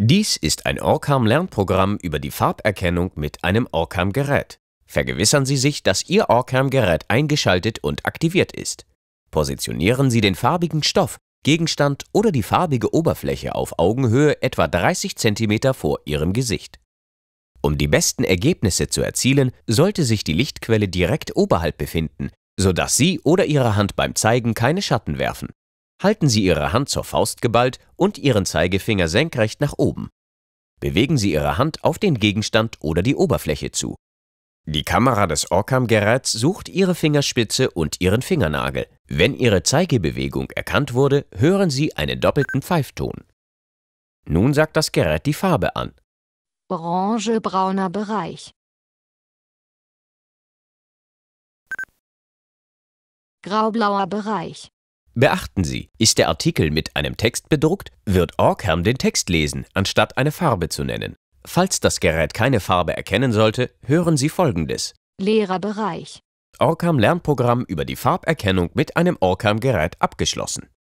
Dies ist ein Orcam-Lernprogramm über die Farberkennung mit einem Orcam-Gerät. Vergewissern Sie sich, dass Ihr Orcam-Gerät eingeschaltet und aktiviert ist. Positionieren Sie den farbigen Stoff, Gegenstand oder die farbige Oberfläche auf Augenhöhe etwa 30 cm vor Ihrem Gesicht. Um die besten Ergebnisse zu erzielen, sollte sich die Lichtquelle direkt oberhalb befinden, sodass Sie oder Ihre Hand beim Zeigen keine Schatten werfen. Halten Sie Ihre Hand zur Faust geballt und Ihren Zeigefinger senkrecht nach oben. Bewegen Sie Ihre Hand auf den Gegenstand oder die Oberfläche zu. Die Kamera des Orcam-Geräts sucht Ihre Fingerspitze und Ihren Fingernagel. Wenn Ihre Zeigebewegung erkannt wurde, hören Sie einen doppelten Pfeifton. Nun sagt das Gerät die Farbe an. Orange-brauner Bereich. Graublauer Bereich. Beachten Sie, ist der Artikel mit einem Text bedruckt, wird Orcam den Text lesen, anstatt eine Farbe zu nennen. Falls das Gerät keine Farbe erkennen sollte, hören Sie folgendes. Lehrerbereich. Bereich. Lernprogramm über die Farberkennung mit einem Orcam Gerät abgeschlossen.